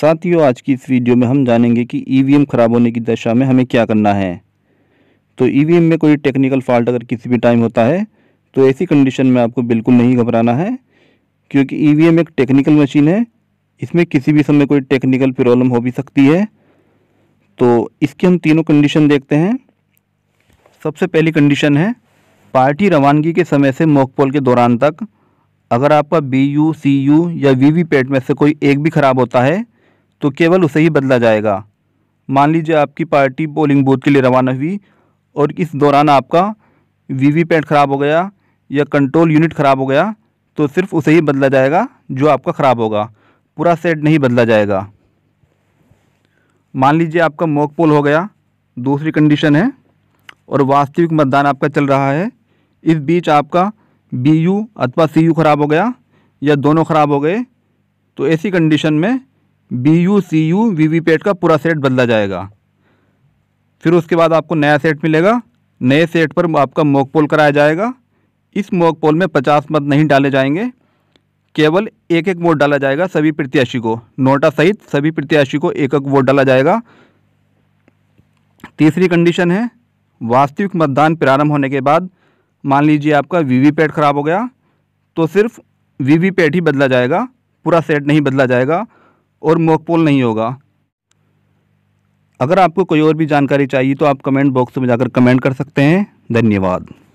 साथियों आज की इस वीडियो में हम जानेंगे कि ईवीएम e ख़राब होने की दशा में हमें क्या करना है तो ईवीएम e में कोई टेक्निकल फॉल्ट अगर किसी भी टाइम होता है तो ऐसी कंडीशन में आपको बिल्कुल नहीं घबराना है क्योंकि ईवीएम e एक टेक्निकल मशीन है इसमें किसी भी समय कोई टेक्निकल प्रॉब्लम हो भी सकती है तो इसकी हम तीनों कंडीशन देखते हैं सबसे पहली कंडीशन है पार्टी रवानगी के समय से मॉकपोल के दौरान तक अगर आपका बी यू सी यू या वी वी पैट में से कोई एक भी ख़राब होता है तो केवल उसे ही बदला जाएगा मान लीजिए आपकी पार्टी पोलिंग बूथ के लिए रवाना हुई और इस दौरान आपका वीवीपैट ख़राब हो गया या कंट्रोल यूनिट ख़राब हो गया तो सिर्फ उसे ही बदला जाएगा जो आपका ख़राब होगा पूरा सेट नहीं बदला जाएगा मान लीजिए आपका मॉक पोल हो गया दूसरी कंडीशन है और वास्तविक मतदान आपका चल रहा है इस बीच आपका बी यू अथवा सी यू ख़राब हो गया या दोनों ख़राब हो गए तो ऐसी कंडीशन में B U C U V V PAT का पूरा सेट बदला जाएगा फिर उसके बाद आपको नया सेट मिलेगा नए सेट पर आपका मॉक पोल कराया जाएगा इस मॉक पोल में पचास मत नहीं डाले जाएंगे केवल एक एक वोट डाला जाएगा सभी प्रत्याशी को नोटा सहित सभी प्रत्याशी को एक एक वोट डाला जाएगा तीसरी कंडीशन है वास्तविक मतदान प्रारंभ होने के बाद मान लीजिए आपका पैट ख़राब हो गया तो सिर्फ पैट ही बदला जाएगा पूरा सेट नहीं बदला जाएगा और मॉकपोल नहीं होगा अगर आपको कोई और भी जानकारी चाहिए तो आप कमेंट बॉक्स में जाकर कमेंट कर सकते हैं धन्यवाद